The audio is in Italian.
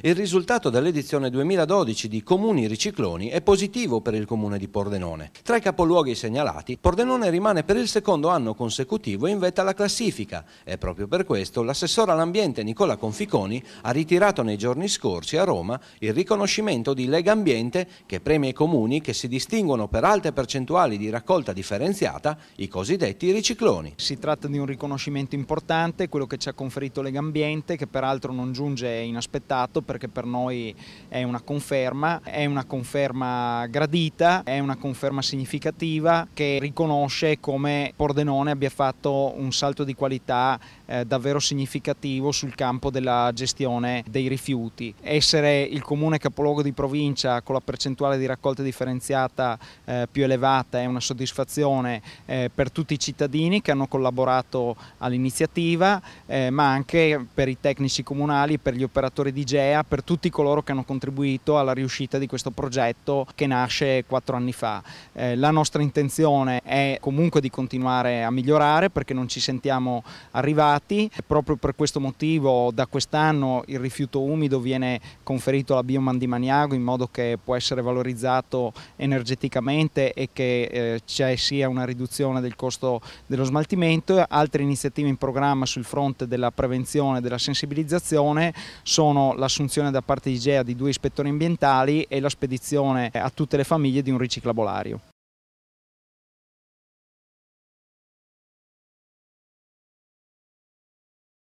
Il risultato dell'edizione 2012 di Comuni Ricicloni è positivo per il comune di Pordenone. Tra i capoluoghi segnalati, Pordenone rimane per il secondo anno consecutivo in vetta alla classifica e proprio per questo l'assessore all'ambiente Nicola Conficoni ha ritirato nei giorni scorsi a Roma il riconoscimento di Lega Ambiente che premia i comuni che si distinguono per alte percentuali di raccolta differenziata, i cosiddetti ricicloni. Si tratta di un riconoscimento importante, quello che ci ha conferito Lega Ambiente, che peraltro non giunge inaspettato perché per noi è una conferma, è una conferma gradita, è una conferma significativa che riconosce come Pordenone abbia fatto un salto di qualità eh, davvero significativo sul campo della gestione dei rifiuti. Essere il comune capoluogo di provincia con la percentuale di raccolta differenziata eh, più elevata è una soddisfazione eh, per tutti i cittadini che hanno collaborato all'iniziativa, eh, ma anche per i tecnici comunali, per gli operatori di GEA Enea per tutti coloro che hanno contribuito alla riuscita di questo progetto che nasce quattro anni fa. Eh, la nostra intenzione è comunque di continuare a migliorare perché non ci sentiamo arrivati, proprio per questo motivo da quest'anno il rifiuto umido viene conferito alla Bioman di Maniago in modo che può essere valorizzato energeticamente e che eh, ci sia una riduzione del costo dello smaltimento. Altre iniziative in programma sul fronte della prevenzione e della sensibilizzazione sono la l'assunzione da parte di GEA di due ispettori ambientali e la spedizione eh, a tutte le famiglie di un riciclabolario.